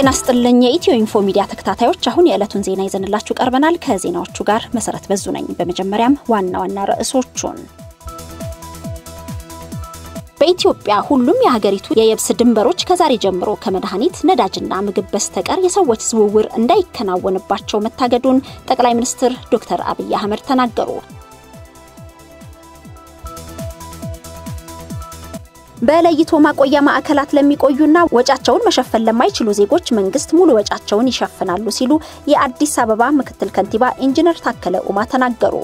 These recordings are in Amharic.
ጤና ስጥልኝ የኢትዮ ኢንፎ ሚዲያ ተከታታዮች፣ አሁን የዕለቱን ዜና ይዘንላችሁ ቀርበናል። ከዜናዎቹ ጋር መሰረት በዙ ነኝ። በመጀመሪያም ዋና ዋና ርዕሶቹን በኢትዮጵያ ሁሉም የሀገሪቱ የየብስ ድንበሮች ከዛሬ ጀምሮ ከመድኃኒት ነዳጅና ምግብ በስተቀር የሰዎች ዝውውር እንዳይከናወንባቸው መታገዱን ጠቅላይ ሚኒስትር ዶክተር አብይ አህመድ ተናገሩ። በለይቶ ማቆያ ማዕከላት ለሚቆዩና ወጫቸውን መሸፈን ለማይችሉ ዜጎች መንግስት ሙሉ ወጫቸውን ይሸፍናሉ ሲሉ የአዲስ አበባ ምክትል ከንቲባ ኢንጂነር ታከለ ኡማ ተናገሩ።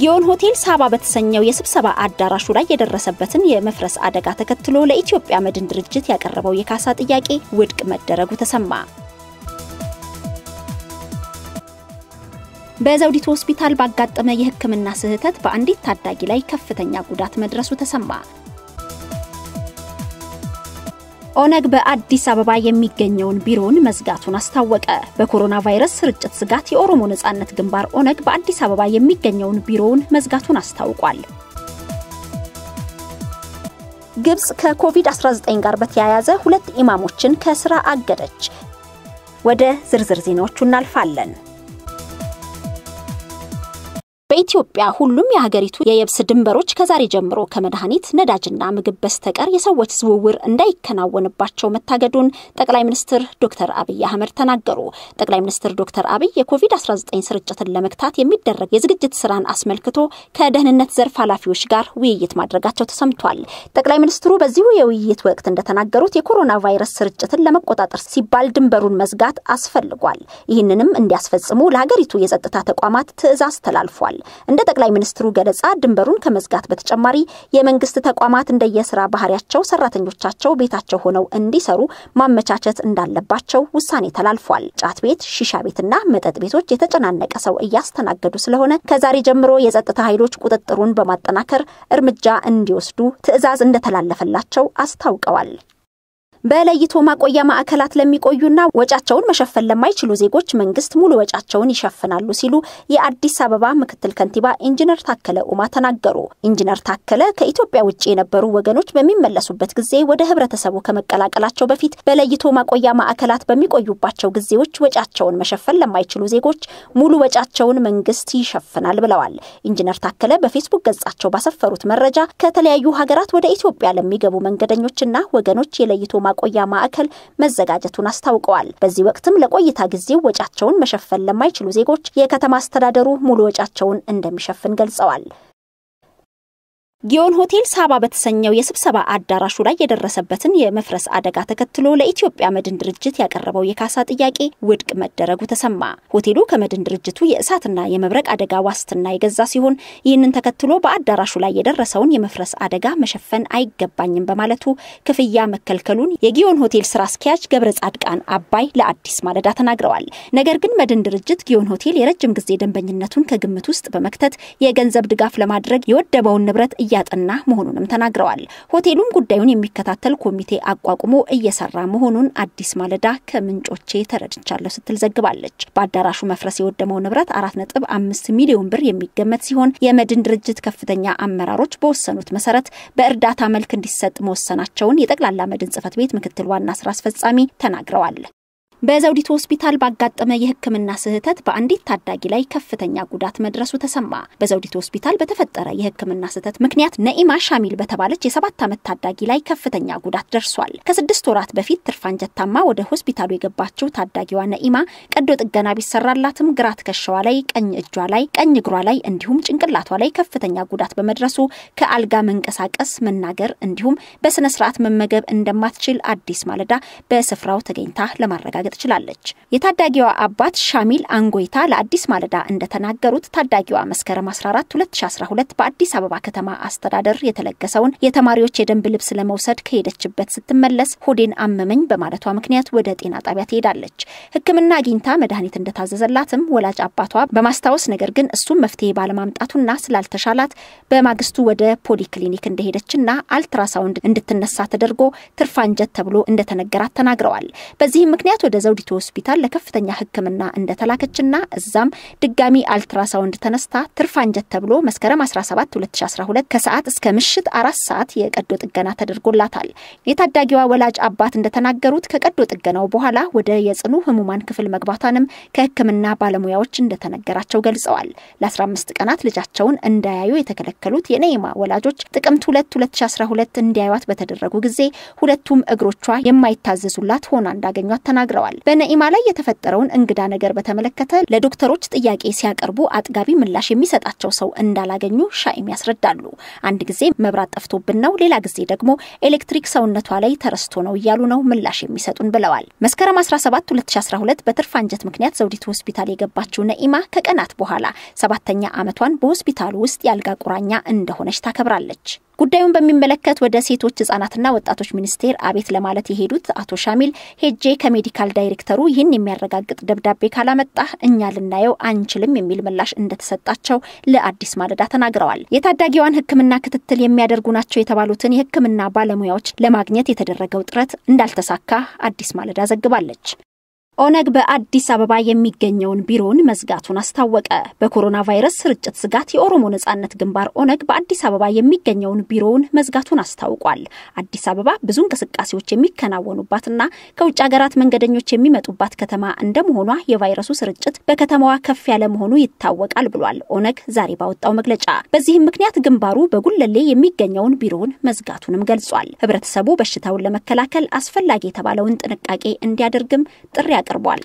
ጊዮን ሆቴል ሳባ በተሰኘው የስብሰባ አዳራሹ ላይ የደረሰበትን የመፍረስ አደጋ ተከትሎ ለኢትዮጵያ መድን ድርጅት ያቀረበው የካሳ ጥያቄ ውድቅ መደረጉ ተሰማ። በዘውዲት ሆስፒታል ባጋጠመ የሕክምና ስህተት በአንዲት ታዳጊ ላይ ከፍተኛ ጉዳት መድረሱ ተሰማ። ኦነግ በአዲስ አበባ የሚገኘውን ቢሮውን መዝጋቱን አስታወቀ። በኮሮና ቫይረስ ስርጭት ስጋት የኦሮሞ ነጻነት ግንባር ኦነግ በአዲስ አበባ የሚገኘውን ቢሮውን መዝጋቱን አስታውቋል። ግብጽ ከኮቪድ-19 ጋር በተያያዘ ሁለት ኢማሞችን ከስራ አገደች። ወደ ዝርዝር ዜናዎቹ እናልፋለን። በኢትዮጵያ ሁሉም የሀገሪቱ የየብስ ድንበሮች ከዛሬ ጀምሮ ከመድኃኒት ነዳጅና ምግብ በስተቀር የሰዎች ዝውውር እንዳይከናወንባቸው መታገዱን ጠቅላይ ሚኒስትር ዶክተር አብይ አህመድ ተናገሩ። ጠቅላይ ሚኒስትር ዶክተር አብይ የኮቪድ-19 ስርጭትን ለመግታት የሚደረግ የዝግጅት ስራን አስመልክቶ ከደህንነት ዘርፍ ኃላፊዎች ጋር ውይይት ማድረጋቸው ተሰምቷል። ጠቅላይ ሚኒስትሩ በዚሁ የውይይት ወቅት እንደተናገሩት የኮሮና ቫይረስ ስርጭትን ለመቆጣጠር ሲባል ድንበሩን መዝጋት አስፈልጓል። ይህንንም እንዲያስፈጽሙ ለሀገሪቱ የጸጥታ ተቋማት ትዕዛዝ ተላልፏል። እንደ ጠቅላይ ሚኒስትሩ ገለጻ ድንበሩን ከመዝጋት በተጨማሪ የመንግስት ተቋማት እንደየስራ ባህሪያቸው ሰራተኞቻቸው ቤታቸው ሆነው እንዲሰሩ ማመቻቸት እንዳለባቸው ውሳኔ ተላልፏል። ጫት ቤት፣ ሺሻ ቤትና መጠጥ ቤቶች የተጨናነቀ ሰው እያስተናገዱ ስለሆነ ከዛሬ ጀምሮ የጸጥታ ኃይሎች ቁጥጥሩን በማጠናከር እርምጃ እንዲወስዱ ትዕዛዝ እንደተላለፈላቸው አስታውቀዋል። በለይቶ ማቆያ ማዕከላት ለሚቆዩና ወጫቸውን መሸፈን ለማይችሉ ዜጎች መንግስት ሙሉ ወጫቸውን ይሸፍናሉ ሲሉ የአዲስ አበባ ምክትል ከንቲባ ኢንጂነር ታከለ ኡማ ተናገሩ። ኢንጂነር ታከለ ከኢትዮጵያ ውጭ የነበሩ ወገኖች በሚመለሱበት ጊዜ ወደ ህብረተሰቡ ከመቀላቀላቸው በፊት በለይቶ ማቆያ ማዕከላት በሚቆዩባቸው ጊዜዎች ወጫቸውን መሸፈን ለማይችሉ ዜጎች ሙሉ ወጫቸውን መንግስት ይሸፍናል ብለዋል። ኢንጂነር ታከለ በፌስቡክ ገጻቸው ባሰፈሩት መረጃ ከተለያዩ ሀገራት ወደ ኢትዮጵያ ለሚገቡ መንገደኞችና ወገኖች የለይቶ ማቆያ ማዕከል መዘጋጀቱን አስታውቀዋል። በዚህ ወቅትም ለቆይታ ጊዜው ወጫቸውን መሸፈን ለማይችሉ ዜጎች የከተማ አስተዳደሩ ሙሉ ወጫቸውን እንደሚሸፍን ገልጸዋል። ጊዮን ሆቴል ሳባ በተሰኘው የስብሰባ አዳራሹ ላይ የደረሰበትን የመፍረስ አደጋ ተከትሎ ለኢትዮጵያ መድን ድርጅት ያቀረበው የካሳ ጥያቄ ውድቅ መደረጉ ተሰማ። ሆቴሉ ከመድን ድርጅቱ የእሳትና የመብረቅ አደጋ ዋስትና የገዛ ሲሆን ይህንን ተከትሎ በአዳራሹ ላይ የደረሰውን የመፍረስ አደጋ መሸፈን አይገባኝም በማለቱ ክፍያ መከልከሉን የጊዮን ሆቴል ስራ አስኪያጅ ገብረ ጻድቃን አባይ ለአዲስ ማለዳ ተናግረዋል። ነገር ግን መድን ድርጅት ጊዮን ሆቴል የረጅም ጊዜ ደንበኝነቱን ከግምት ውስጥ በመክተት የገንዘብ ድጋፍ ለማድረግ የወደመውን ንብረት እያጠና መሆኑንም ተናግረዋል። ሆቴሉም ጉዳዩን የሚከታተል ኮሚቴ አቋቁሞ እየሰራ መሆኑን አዲስ ማለዳ ከምንጮቼ ተረድቻለሁ ስትል ዘግባለች። በአዳራሹ መፍረስ የወደመው ንብረት አራት ነጥብ አምስት ሚሊዮን ብር የሚገመት ሲሆን የመድን ድርጅት ከፍተኛ አመራሮች በወሰኑት መሰረት በእርዳታ መልክ እንዲሰጥ መወሰናቸውን የጠቅላላ መድን ጽህፈት ቤት ምክትል ዋና ስራ አስፈጻሚ ተናግረዋል። በዘውዲቱ ሆስፒታል ባጋጠመ የሕክምና ስህተት በአንዲት ታዳጊ ላይ ከፍተኛ ጉዳት መድረሱ ተሰማ። በዘውዲቱ ሆስፒታል በተፈጠረ የሕክምና ስህተት ምክንያት ነኢማ ሻሚል በተባለች የሰባት ዓመት ታዳጊ ላይ ከፍተኛ ጉዳት ደርሷል። ከስድስት ወራት በፊት ትርፍ አንጀት ታማ ወደ ሆስፒታሉ የገባችው ታዳጊዋ ነኢማ ቀዶ ጥገና ቢሰራላትም ግራ ትከሻዋ ላይ፣ ቀኝ እጇ ላይ፣ ቀኝ እግሯ ላይ እንዲሁም ጭንቅላቷ ላይ ከፍተኛ ጉዳት በመድረሱ ከአልጋ መንቀሳቀስ፣ መናገር እንዲሁም በስነ ስርዓት መመገብ እንደማትችል አዲስ ማለዳ በስፍራው ተገኝታ ለማረጋገጥ ትችላለች። የታዳጊዋ አባት ሻሚል አንጎይታ ለአዲስ ማለዳ እንደተናገሩት ታዳጊዋ መስከረም 14 2012 በአዲስ አበባ ከተማ አስተዳደር የተለገሰውን የተማሪዎች የደንብ ልብስ ለመውሰድ ከሄደችበት ስትመለስ ሆዴን አመመኝ በማለቷ ምክንያት ወደ ጤና ጣቢያ ትሄዳለች። ሕክምና አግኝታ መድኃኒት እንደታዘዘላትም ወላጅ አባቷ በማስታወስ ነገር ግን እሱም መፍትሄ ባለማምጣቱና ስላልተሻላት በማግስቱ ወደ ፖሊ ክሊኒክ እንደሄደችና አልትራሳውንድ እንድትነሳ ተደርጎ ትርፋንጀት ተብሎ እንደተነገራት ተናግረዋል። በዚህም ምክንያት ወደ ዘውዲቱ ሆስፒታል ለከፍተኛ ሕክምና እንደተላከችና እዛም ድጋሚ አልትራሳውንድ ተነስታ ትርፋንጀት ተብሎ መስከረም 17 2012 ከሰዓት እስከ ምሽት አራት ሰዓት የቀዶ ጥገና ተደርጎላታል። የታዳጊዋ ወላጅ አባት እንደተናገሩት ከቀዶ ጥገናው በኋላ ወደ የጽኑ ህሙማን ክፍል መግባቷንም ከሕክምና ባለሙያዎች እንደተነገራቸው ገልጸዋል። ለ15 ቀናት ልጃቸውን እንዳያዩ የተከለከሉት የነይማ ወላጆች ጥቅምት 2 2012 እንዲያዩት በተደረጉ ጊዜ ሁለቱም እግሮቿ የማይታዘዙላት ሆና እንዳገኟት ተናግረዋል። ተናግረዋል። በነኢማ ላይ የተፈጠረውን እንግዳ ነገር በተመለከተ ለዶክተሮች ጥያቄ ሲያቀርቡ አጥጋቢ ምላሽ የሚሰጣቸው ሰው እንዳላገኙ ሻይም ያስረዳሉ። አንድ ጊዜ መብራት ጠፍቶብን ነው፣ ሌላ ጊዜ ደግሞ ኤሌክትሪክ ሰውነቷ ላይ ተረስቶ ነው እያሉ ነው ምላሽ የሚሰጡን ብለዋል። መስከረም 17 2012 በትርፍ አንጀት ምክንያት ዘውዲቱ ሆስፒታል የገባችው ነኢማ ከቀናት በኋላ ሰባተኛ ዓመቷን በሆስፒታሉ ውስጥ ያልጋ ቁራኛ እንደሆነች ታከብራለች። ጉዳዩን በሚመለከት ወደ ሴቶች ህጻናትና ወጣቶች ሚኒስቴር አቤት ለማለት የሄዱት አቶ ሻሚል ሄጄ ከሜዲካል ዳይሬክተሩ ይህን የሚያረጋግጥ ደብዳቤ ካላመጣ እኛ ልናየው አንችልም የሚል ምላሽ እንደተሰጣቸው ለአዲስ ማለዳ ተናግረዋል። የታዳጊዋን ህክምና ክትትል የሚያደርጉ ናቸው የተባሉትን የህክምና ባለሙያዎች ለማግኘት የተደረገው ጥረት እንዳልተሳካ አዲስ ማለዳ ዘግባለች። ኦነግ በአዲስ አበባ የሚገኘውን ቢሮውን መዝጋቱን አስታወቀ። በኮሮና ቫይረስ ስርጭት ስጋት የኦሮሞ ነጻነት ግንባር ኦነግ በአዲስ አበባ የሚገኘውን ቢሮውን መዝጋቱን አስታውቋል። አዲስ አበባ ብዙ እንቅስቃሴዎች የሚከናወኑባትና ከውጭ ሀገራት መንገደኞች የሚመጡባት ከተማ እንደመሆኗ የቫይረሱ ስርጭት በከተማዋ ከፍ ያለ መሆኑ ይታወቃል ብሏል ኦነግ ዛሬ ባወጣው መግለጫ። በዚህም ምክንያት ግንባሩ በጉለሌ የሚገኘውን ቢሮውን መዝጋቱንም ገልጿል። ህብረተሰቡ በሽታውን ለመከላከል አስፈላጊ የተባለውን ጥንቃቄ እንዲያደርግም ጥሪ አቅርቧል።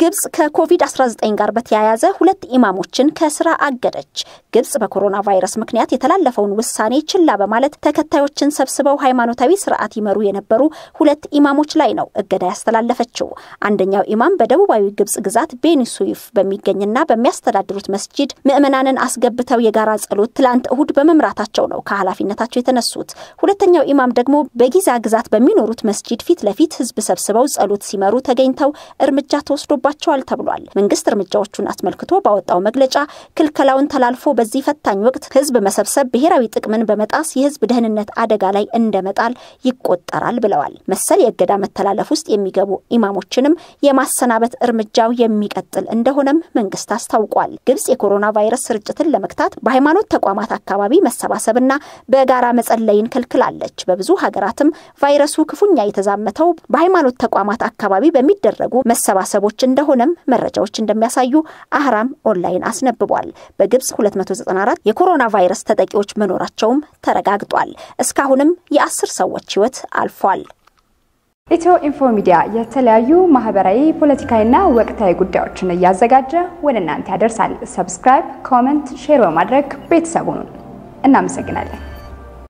ግብጽ ከኮቪድ-19 ጋር በተያያዘ ሁለት ኢማሞችን ከስራ አገደች። ግብጽ በኮሮና ቫይረስ ምክንያት የተላለፈውን ውሳኔ ችላ በማለት ተከታዮችን ሰብስበው ሃይማኖታዊ ስርዓት ይመሩ የነበሩ ሁለት ኢማሞች ላይ ነው እገዳ ያስተላለፈችው። አንደኛው ኢማም በደቡባዊ ግብጽ ግዛት ቤኒሱይፍ በሚገኝና በሚያስተዳድሩት መስጂድ ምዕመናንን አስገብተው የጋራ ጸሎት ትላንት እሁድ በመምራታቸው ነው ከኃላፊነታቸው የተነሱት። ሁለተኛው ኢማም ደግሞ በጊዛ ግዛት በሚኖሩት መስጂድ ፊት ለፊት ህዝብ ሰብስበው ጸሎት ሲመሩ ተገኝተው እርምጃ ተወስዶ ይደርስባቸዋል ተብሏል። መንግስት እርምጃዎቹን አስመልክቶ ባወጣው መግለጫ ክልከላውን ተላልፎ በዚህ ፈታኝ ወቅት ህዝብ መሰብሰብ ብሔራዊ ጥቅምን በመጣስ የህዝብ ደህንነት አደጋ ላይ እንደመጣል ይቆጠራል ብለዋል። መሰል የእገዳ መተላለፍ ውስጥ የሚገቡ ኢማሞችንም የማሰናበት እርምጃው የሚቀጥል እንደሆነም መንግስት አስታውቋል። ግብጽ የኮሮና ቫይረስ ስርጭትን ለመግታት በሃይማኖት ተቋማት አካባቢ መሰባሰብና በጋራ መጸለይን ከልክላለች። በብዙ ሀገራትም ቫይረሱ ክፉኛ የተዛመተው በሃይማኖት ተቋማት አካባቢ በሚደረጉ መሰባሰቦች እንደሆነም መረጃዎች እንደሚያሳዩ አህራም ኦንላይን አስነብቧል። በግብጽ 294 የኮሮና ቫይረስ ተጠቂዎች መኖራቸውም ተረጋግጧል። እስካሁንም የአስር ሰዎች ህይወት አልፏል። ኢትዮ ኢንፎ ሚዲያ የተለያዩ ማህበራዊ፣ ፖለቲካዊና ወቅታዊ ጉዳዮችን እያዘጋጀ ወደ እናንተ ያደርሳል። ሰብስክራይብ፣ ኮመንት፣ ሼር በማድረግ ቤተሰቡን እናመሰግናለን።